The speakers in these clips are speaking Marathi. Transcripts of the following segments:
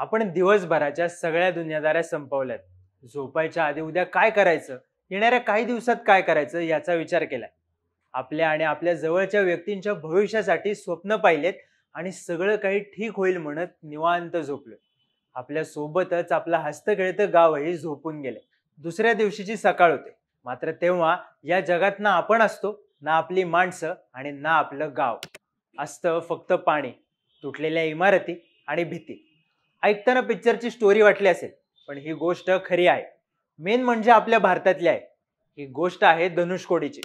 आपण दिवसभराच्या सगळ्या दुनियादाऱ्या संपवल्यात झोपायच्या आधी उद्या काय करायचं येणाऱ्या काही दिवसात काय करायचं याचा विचार केला आपल्या आणि आपल्या जवळच्या व्यक्तींच्या भविष्यासाठी स्वप्न पाहिलेत आणि सगळं काही ठीक होईल म्हणत निवांत झोपलो आपल्या सोबतच आपला हस्तखेळतं गावही झोपून गेले दुसऱ्या दिवशीची सकाळ होते मात्र तेव्हा या जगात ना आपण असतो ना आपली माणसं आणि ना आपलं गाव असतं फक्त पाणी तुटलेल्या इमारती आणि भीती ऐकताना पिक्चरची स्टोरी वाटली असेल पण ही गोष्ट खरी आहे मेन म्हणजे आपल्या भारतातली आहे ही गोष्ट आहे धनुषकोडीची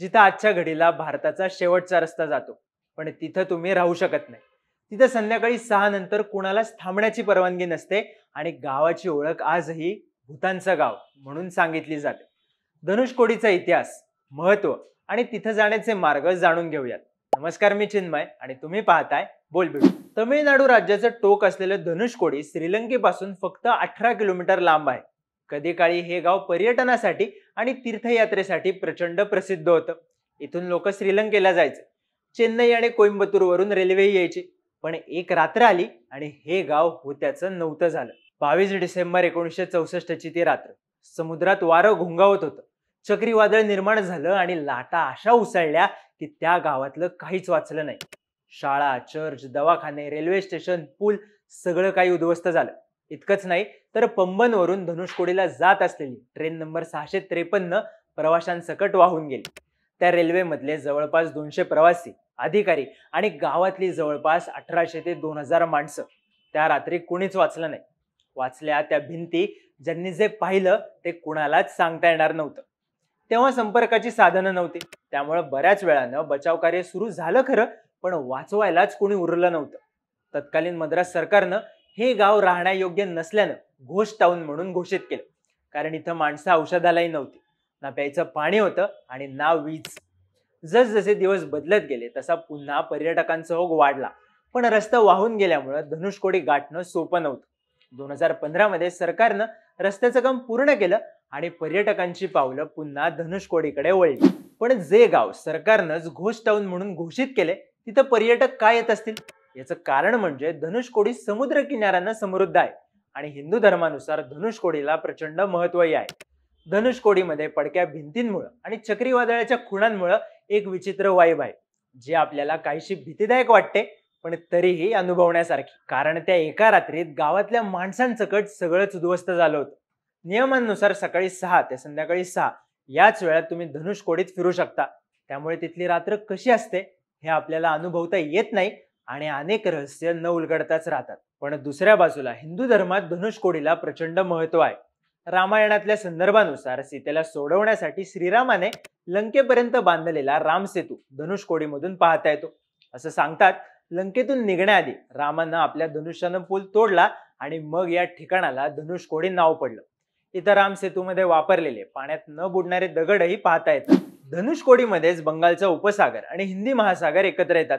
जिथं आजच्या घडीला भारताचा शेवटचा रस्ता जातो पण तिथं तुम्ही राहू शकत नाही तिथं संध्याकाळी सहा नंतर कुणालाच थांबण्याची परवानगी नसते आणि गावाची ओळख आजही भूतांचं गाव म्हणून सांगितली जाते धनुषकोडीचा इतिहास महत्व आणि तिथं जाण्याचे मार्ग जाणून घेऊयात नमस्कार मी चिन्मय आणि तुम्ही पाहताय बिल तमिळनाडू राज्याचं टोक असलेलं धनुषकोडी श्रीलंकेपासून फक्त अठरा किलोमीटर लांब आहे कधी काळी हे गाव पर्यटनासाठी आणि तीर्थयात्रेसाठी प्रचंड प्रसिद्ध होतं इथून लोक श्रीलंकेला जायचे चेन्नई आणि वरून रेल्वेही यायची पण एक रात्र आली आणि हे गाव होत्याचं नव्हतं झालं बावीस डिसेंबर एकोणीसशे चौसष्टची ती रात्र समुद्रात वारं घोंगावत होतं चक्रीवादळ निर्माण झालं आणि लाटा अशा उसळल्या की त्या गावातलं काहीच वाचलं नाही शाळा चर्च दवाखाने रेल्वे स्टेशन पूल सगळं काही उद्ध्वस्त झालं इतकंच नाही तर पंबनवरून धनुषकोडीला जात असलेली ट्रेन नंबर सहाशे त्रेपन्न प्रवाशांसकट वाहून गेली त्या रेल्वेमधले जवळपास दोनशे प्रवासी अधिकारी आणि गावातली जवळपास अठराशे ते दोन हजार माणसं त्या रात्री कुणीच वाचलं नाही वाचल्या त्या भिंती ज्यांनी जे पाहिलं ते कुणालाच सांगता येणार नव्हतं तेव्हा संपर्काची साधनं नव्हती त्यामुळे बऱ्याच वेळानं बचाव कार्य सुरू झालं खरं पण वाचवायलाच कोणी उरलं नव्हतं तत्कालीन मद्रास सरकारनं हे गाव राहण्यायोग्य नसल्यानं घोष टाऊन म्हणून घोषित केलं कारण इथं माणसं औषधालाही नव्हती ना प्यायचं पाणी होतं आणि ना वीज जसजसे दिवस बदलत गेले तसा पुन्हा पर्यटकांचा ओघ वाढला पण रस्ता वाहून गेल्यामुळं धनुषकोडी गाठणं सोपं नव्हतं दोन हजार पंधरामध्ये सरकारनं रस्त्याचं काम पूर्ण केलं आणि पर्यटकांची पावलं पुन्हा धनुषकोडीकडे वळली पण जे गाव सरकारनंच घोष टाऊन म्हणून घोषित केले तिथं पर्यटक का येत असतील याचं कारण म्हणजे धनुषकोडी समुद्र किनाऱ्यांना समृद्ध आहे आणि हिंदू धर्मानुसार धनुषकोडीला प्रचंड महत्वही आहे धनुषकोडीमध्ये पडक्या भिंतींमुळं आणि चक्रीवादळाच्या खुणांमुळं एक विचित्र वाईब आहे जे आपल्याला काहीशी भीतीदायक वाटते पण तरीही अनुभवण्यासारखी कारण त्या एका रात्रीत गावातल्या माणसांचकट सगळंच उद्ध्वस्त झालं होतं नियमांनुसार सकाळी सहा ते संध्याकाळी सहा याच वेळात तुम्ही धनुषकोडीत फिरू शकता त्यामुळे तिथली रात्र कशी असते हे आपल्याला अनुभवता येत नाही आणि अनेक रहस्य न उलगडताच राहतात पण दुसऱ्या बाजूला हिंदू धर्मात धनुषकोडीला प्रचंड महत्व आहे रामायणातल्या संदर्भानुसार सीतेला सोडवण्यासाठी श्रीरामाने लंकेपर्यंत बांधलेला रामसेतू धनुषकोडीमधून पाहता येतो असं सांगतात लंकेतून निघण्याआधी रामानं आपल्या धनुष्यानं पूल तोडला आणि मग या ठिकाणाला धनुषकोडी नाव पडलं इथं रामसेतूमध्ये वापरलेले पाण्यात न बुडणारे दगडही पाहता येतात धनुषकोडीमध्येच बंगालचा उपसागर आणि हिंदी महासागर एकत्र येतात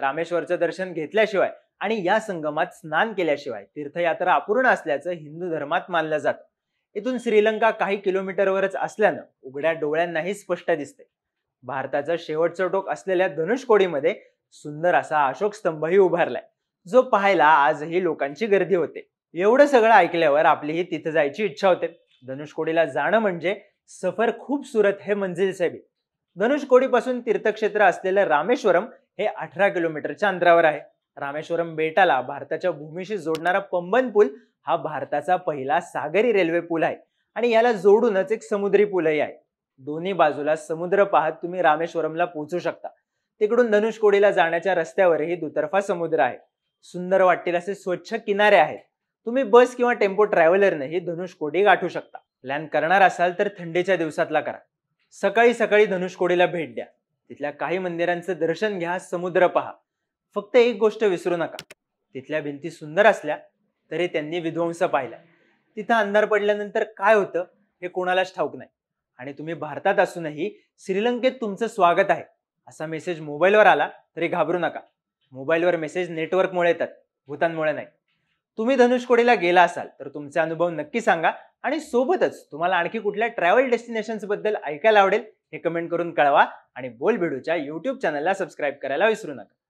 रामेश्वरचं दर्शन घेतल्याशिवाय आणि या संगमात स्नान केल्याशिवाय तीर्थयात्रा अपूर्ण असल्याचं हिंदू धर्मात मानलं जात इथून श्रीलंका काही किलोमीटरवरच असल्यानं उघड्या डोळ्यांनाही स्पष्ट दिसते भारताचा शेवटचं टोक असलेल्या धनुषकोडीमध्ये सुंदर असा अशोक स्तंभही उभारलाय जो पाहायला आजही लोकांची गर्दी होते एवढं सगळं ऐकल्यावर आपलीही तिथं जायची इच्छा होते धनुषकोडीला जाणं म्हणजे सफर खूबसूरत हे मंजिल से भी धनुषकोडीपासून तीर्थक्षेत्र असलेलं रामेश्वरम हे अठरा किलोमीटरच्या अंतरावर आहे रामेश्वरम बेटाला भारताच्या भूमीशी जोडणारा पंबन पूल हा भारताचा पहिला सागरी रेल्वे पूल आहे आणि याला जोडूनच एक समुद्री पूलही आहे दोन्ही बाजूला समुद्र पाहत तुम्ही रामेश्वरमला पोहोचू शकता तिकडून धनुषकोडीला जाण्याच्या रस्त्यावरही दुतर्फा समुद्र आहे सुंदर वाटतील असे स्वच्छ किनारे आहेत तुम्ही बस किंवा टेम्पो ट्रॅव्हलरनेही धनुषकोडी गाठू शकता प्लॅन करणार असाल तर थंडीच्या दिवसातला करा सकाळी सकाळी धनुषकोडीला भेट द्या तिथल्या काही मंदिरांचं दर्शन घ्या समुद्र पहा फक्त एक गोष्ट विसरू नका तिथल्या भिंती सुंदर असल्या तरी त्यांनी विध्वंस पाहिला तिथं अंधार पडल्यानंतर काय होतं हे कोणालाच ठाऊक नाही आणि तुम्ही भारतात असूनही श्रीलंकेत तुमचं स्वागत आहे असा मेसेज मोबाईलवर आला तरी घाबरू नका मोबाईलवर मेसेज नेटवर्कमुळे येतात भूतांमुळे नाही तुम्ही धनुषकोडीला गेला असाल तर तुमचे अनुभव नक्की सांगा आणि सोबतच तुम्हाला आणखी कुठल्या ट्रॅव्हल बद्दल ऐकायला आवडेल हे कमेंट करून कळवा आणि बोलबिडूच्या युट्यूब चॅनलला सबस्क्राईब करायला विसरू नका